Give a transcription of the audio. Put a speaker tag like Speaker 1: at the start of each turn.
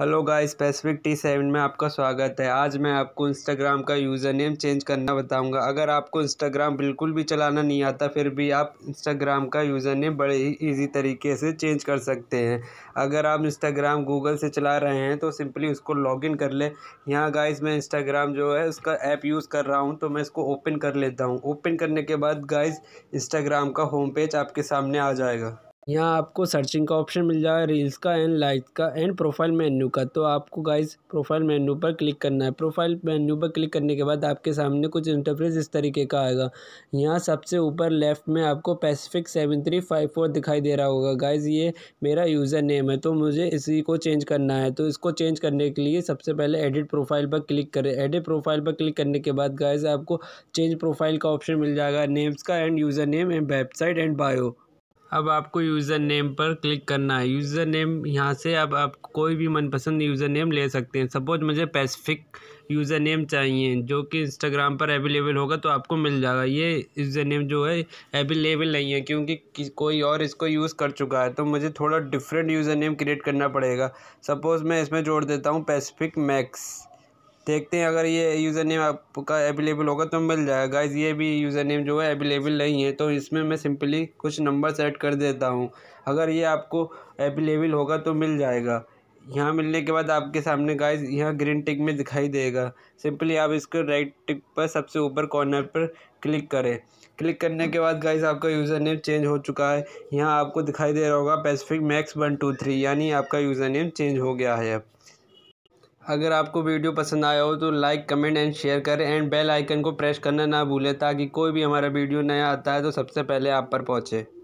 Speaker 1: hello guys specific T seven में आपका स्वागत है आज मैं आपको इंस्टाग्राम का यूज़र नेम चेंज करना बताऊंगा अगर आपको इंस्टाग्राम बिल्कुल भी चलाना नहीं आता फिर भी आप इंस्टाग्राम का यूज़र नेम बड़े ही ईजी तरीके से चेंज कर सकते हैं अगर आप इंस्टाग्राम गूगल से चला रहे हैं तो सिंपली उसको लॉगिन कर लें यहाँ गाइस मैं इंस्टाग्राम जो है उसका ऐप यूज़ कर रहा हूँ तो मैं इसको ओपन कर लेता हूँ ओपन करने के बाद गाइज़ इंस्टाग्राम का होम पेज आपके सामने आ जाएगा यहाँ आपको सर्चिंग का ऑप्शन मिल जाएगा रील्स का एंड लाइक का एंड प्रोफाइल मेन्यू का तो आपको गाइस प्रोफाइल मेन्यू पर क्लिक करना है प्रोफाइल मेन्यू पर क्लिक करने के बाद आपके सामने कुछ इंटरफेस इस तरीके का आएगा यहाँ सबसे ऊपर लेफ्ट में आपको pacific seven three five four दिखाई दे रहा होगा गाइज ये मेरा यूज़र नेम है तो मुझे इसी को चेंज करना है तो इसको चेंज करने के लिए सबसे पहले एडिट प्रोफाइल पर क्लिक करें एडिट प्रोफाइल पर क्लिक करने के बाद गाइज आपको चेंज प्रोफाइल का ऑप्शन मिल जाएगा नेम्स का and user name and website and bio अब आपको यूज़र नेम पर क्लिक करना है यूज़र नेम यहाँ से अब आप कोई भी मनपसंद यूज़र नेम ले सकते हैं सपोज़ मुझे पैसिफिक यूज़र नेम चाहिए जो कि इंस्टाग्राम पर अवेलेबल होगा तो आपको मिल जाएगा ये यूज़र नेम जो है अवेलेबल नहीं है क्योंकि कोई और इसको यूज़ कर चुका है तो मुझे थोड़ा डिफरेंट यूज़र नेम क्रिएट करना पड़ेगा सपोज़ मैं इसमें जोड़ देता हूँ पैसिफिक मैक्स देखते हैं अगर ये यूज़र नेम आपका अवेलेबल होगा तो मिल जाएगा गाइज ये भी यूज़र नेम जो है अवेलेबल नहीं है तो इसमें मैं सिंपली कुछ नंबर सेट कर देता हूँ अगर ये आपको अवेलेबल होगा तो मिल जाएगा यहाँ मिलने के बाद आपके सामने गाइज यहाँ ग्रीन टिक में दिखाई देगा सिंपली आप इसको राइट टिक पर सबसे ऊपर कॉर्नर पर क्लिक करें क्लिक करने के बाद गाइज आपका यूज़र नेम चेंज हो चुका है यहाँ आपको दिखाई दे रहा होगा pacific max one two three यानी आपका यूज़र नेम चेंज हो गया है अब अगर आपको वीडियो पसंद आया हो तो लाइक कमेंट एंड शेयर करें एंड बेल आइकन को प्रेस करना ना भूलें ताकि कोई भी हमारा वीडियो नया आता है तो सबसे पहले आप पर पहुँचे